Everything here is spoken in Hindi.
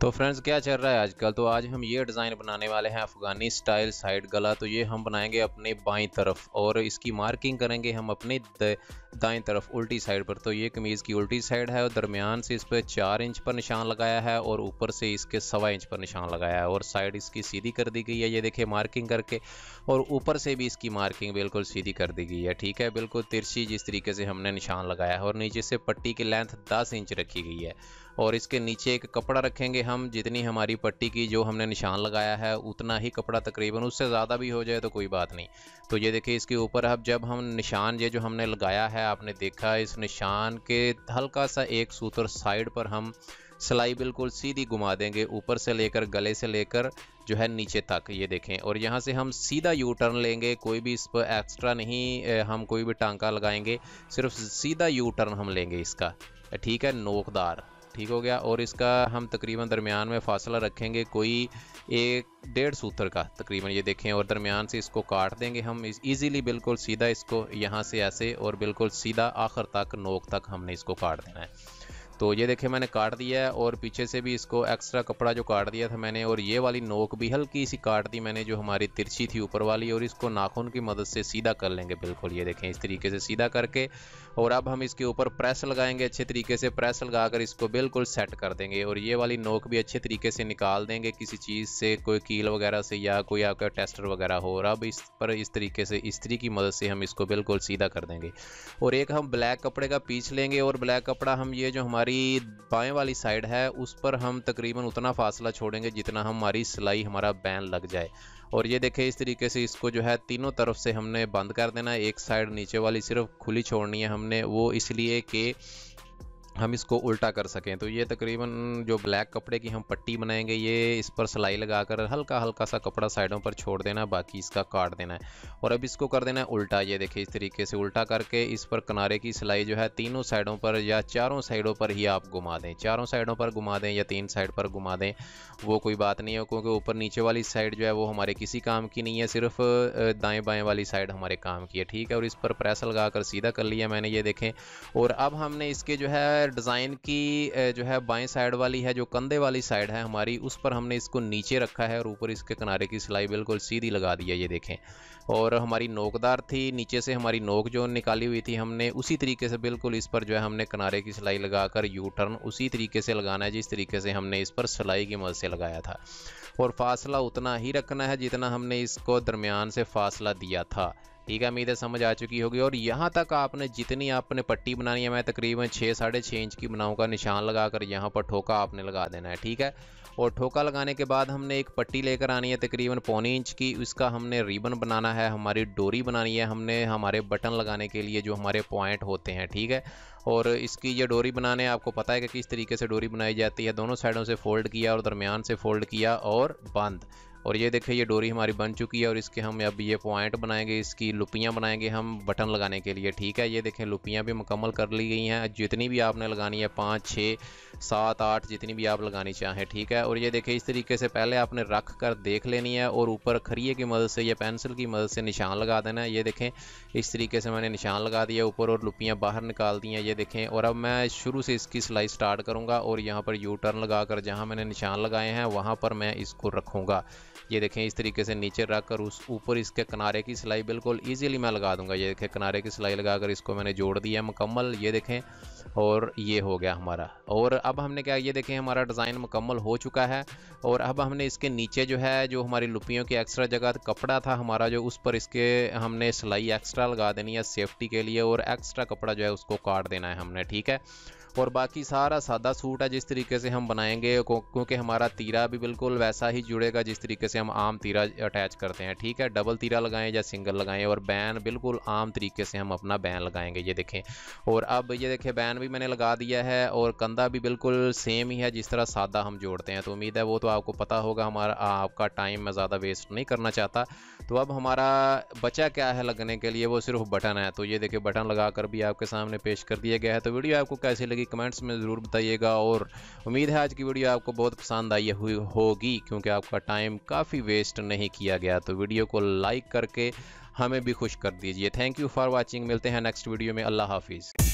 तो फ्रेंड्स क्या चल रहा है आजकल तो आज हम ये डिज़ाइन बनाने वाले हैं अफ़गानी स्टाइल साइड गला तो ये हम बनाएंगे अपने बाईं तरफ और इसकी मार्किंग करेंगे हम अपने दाएं तरफ उल्टी साइड पर तो ये कमीज़ की उल्टी साइड है और दरमियान से इस पर चार इंच पर निशान लगाया है और ऊपर से इसके सवा इंच पर निशान लगाया है और साइड इसकी सीधी कर दी गई है ये देखिए मार्किंग करके और ऊपर से भी इसकी मार्किंग बिल्कुल सीधी कर दी गई है ठीक है बिल्कुल तिरछी जिस तरीके से हमने निशान लगाया है और नीचे से पट्टी की लेंथ दस इंच रखी गई है और इसके नीचे एक कपड़ा रखेंगे हम जितनी हमारी पट्टी की जो हमने निशान लगाया है उतना ही कपड़ा तकरीबन उससे ज़्यादा भी हो जाए तो कोई बात नहीं तो ये देखिए इसके ऊपर अब जब हम निशान ये जो हमने लगाया है आपने देखा इस निशान के हल्का सा एक सूत्र साइड पर हम सिलाई बिल्कुल सीधी घुमा देंगे ऊपर से लेकर गले से लेकर जो है नीचे तक ये देखें और यहाँ से हम सीधा यू टर्न लेंगे कोई भी इस पर एक्स्ट्रा नहीं हम कोई भी टांका लगाएंगे सिर्फ सीधा यू टर्न हम लेंगे इसका ठीक है नोकदार ठीक हो गया और इसका हम तकरीबन दरमियान में फासला रखेंगे कोई एक डेढ़ सूत्र का तकरीबन ये देखें और दरमियान से इसको काट देंगे हम इजीली बिल्कुल सीधा इसको यहाँ से ऐसे और बिल्कुल सीधा आखिर तक नोक तक हमने इसको काट देना है तो ये देखें मैंने काट दिया है और पीछे से भी इसको एक्स्ट्रा कपड़ा जो काट दिया था मैंने और ये वाली नोक भी हल्की सी काट दी मैंने जो हमारी तिरछी थी ऊपर वाली और इसको नाखून की मदद से सीधा कर लेंगे बिल्कुल ये देखें इस तरीके से सीधा करके और अब हम इसके ऊपर प्रेस लगाएंगे अच्छे तरीके से प्रेस लगाकर इसको बिल्कुल सेट कर देंगे और ये वाली नोक भी अच्छे तरीके से निकाल देंगे किसी चीज़ से कोई कील वगैरह से या कोई आपका टेस्टर वगैरह हो और अब इस पर इस तरीके से इस्त्री की मदद से हम इसको बिल्कुल सीधा कर देंगे और एक हम ब्लैक कपड़े का पीछ लेंगे और ब्लैक कपड़ा हम ये जो हमारी हमारी बाएं वाली साइड है उस पर हम तकरीबन उतना फासला छोड़ेंगे जितना हमारी सिलाई हमारा बैन लग जाए और ये देखें इस तरीके से इसको जो है तीनों तरफ से हमने बंद कर देना है एक साइड नीचे वाली सिर्फ खुली छोड़नी है हमने वो इसलिए कि हम इसको उल्टा कर सकें तो ये तकरीबन जो ब्लैक कपड़े की हम पट्टी बनाएंगे ये इस पर सिलाई लगाकर हल्का हल्का सा कपड़ा साइडों पर छोड़ देना बाकी इसका काट देना है और अब इसको कर देना है उल्टा ये देखिए इस तरीके से उल्टा करके इस पर किनारे की सिलाई जो है तीनों साइडों पर या चारों साइडों पर ही आप घुमा दें चारों साइडों पर घुमा दें या तीन साइड पर घुमा दें वो कोई बात नहीं है क्योंकि ऊपर नीचे वाली साइड जो है वो हमारे किसी काम की नहीं है सिर्फ दाएँ बाएँ वाली साइड हमारे काम की है ठीक है और इस पर प्रेस लगा सीधा कर लिया मैंने ये देखें और अब हमने इसके जो है डिज़ाइन की जो है बाएं साइड वाली है जो कंधे वाली साइड है हमारी उस पर हमने इसको नीचे रखा है और ऊपर इसके किनारे की सिलाई बिल्कुल सीधी लगा दी है ये देखें और हमारी नोकदार थी नीचे से हमारी नोक जो निकाली हुई थी हमने उसी तरीके से बिल्कुल इस पर जो है हमने किनारे की सिलाई लगाकर यू टर्न उसी तरीके से लगाना है जिस तरीके से हमने इस पर सिलाई की मदद से लगाया था और फासला उतना ही रखना है जितना हमने इसको दरमियान से फासला दिया था ठीक है उम्मीद है समझ आ चुकी होगी और यहाँ तक आपने जितनी आपने पट्टी बनानी है मैं तकरीबन छः साढ़े छः इंच की बनाऊँगा निशान लगा कर यहाँ पर ठोका आपने लगा देना है ठीक है और ठोका लगाने के बाद हमने एक पट्टी लेकर आनी है तकरीबन पौने इंच की उसका हमने रिबन बनाना है हमारी डोरी बनानी है हमने हमारे बटन लगाने के लिए जो हमारे पॉइंट होते हैं ठीक है और इसकी ये डोरी बनाने आपको पता है कि किस तरीके से डोरी बनाई जाती है दोनों साइडों से फोल्ड किया और दरमियान से फोल्ड किया और बंद और ये देखें ये डोरी हमारी बन चुकी है और इसके हम अब ये पॉइंट बनाएंगे इसकी लुपियाँ बनाएंगे हम बटन लगाने के लिए ठीक है ये देखें लुपियाँ भी मुकम्मल कर ली गई हैं जितनी भी आपने लगानी है पाँच छः सात आठ जितनी भी आप लगानी चाहें ठीक है और ये देखें इस तरीके से पहले आपने रख कर देख लेनी है और ऊपर खरिए की मदद से या पेंसिल की मदद से निशान लगा देना है ये देखें इस तरीके से मैंने निशान लगा दिया ऊपर और लुपियाँ बाहर निकाल दी हैं ये देखें और अब मैं शुरू से इसकी सिलाई स्टार्ट करूँगा और यहाँ पर यू टर्न लगा कर जहाँ मैंने निशान लगाए हैं वहाँ पर मैं इसको रखूँगा ये देखें इस तरीके से नीचे रख कर उस ऊपर इसके किनारे की सिलाई बिल्कुल ईजिली मैं लगा दूंगा ये देखें किनारे की सिलाई लगा कर इसको मैंने जोड़ दिया मुकम्मल ये देखें और ये हो गया हमारा और अब हमने क्या ये देखें हमारा डिज़ाइन मुकम्मल हो चुका है और अब हमने इसके नीचे जो है जो हमारी लुपियों की एक्स्ट्रा जगह कपड़ा था हमारा जो उस पर इसके हमने सिलाई एक्स्ट्रा लगा देनी है सेफ्टी के लिए और एक्स्ट्रा कपड़ा जो है उसको काट देना है हमने ठीक है और बाकी सारा सादा सूट है जिस तरीके से हम बनाएंगे क्योंकि हमारा तीरा भी बिल्कुल वैसा ही जुड़ेगा जिस तरीके से हम आम तीरा अटैच करते हैं ठीक है डबल तीरा लगाएं या सिंगल लगाएं और बैन बिल्कुल आम तरीके से हम अपना बैन लगाएंगे ये देखें और अब ये देखें बैन भी मैंने लगा दिया है और कंधा भी बिल्कुल सेम ही है जिस तरह सादा हम जोड़ते हैं तो उम्मीद है वो तो आपको पता होगा हमारा आपका टाइम मैं ज़्यादा वेस्ट नहीं करना चाहता तो अब हमारा बचा क्या है लगने के लिए वो सिर्फ बटन है तो ये देखिए बटन लगा कर भी आपके सामने पेश कर दिया गया है तो वीडियो आपको कैसे लगी लगी कमेंट्स में ज़रूर बताइएगा और उम्मीद है आज की वीडियो आपको बहुत पसंद आई हुई होगी क्योंकि आपका टाइम काफ़ी वेस्ट नहीं किया गया तो वीडियो को लाइक करके हमें भी खुश कर दीजिए थैंक यू फॉर वॉचिंग मिलते हैं नेक्स्ट वीडियो में अल्लाह हाफिज़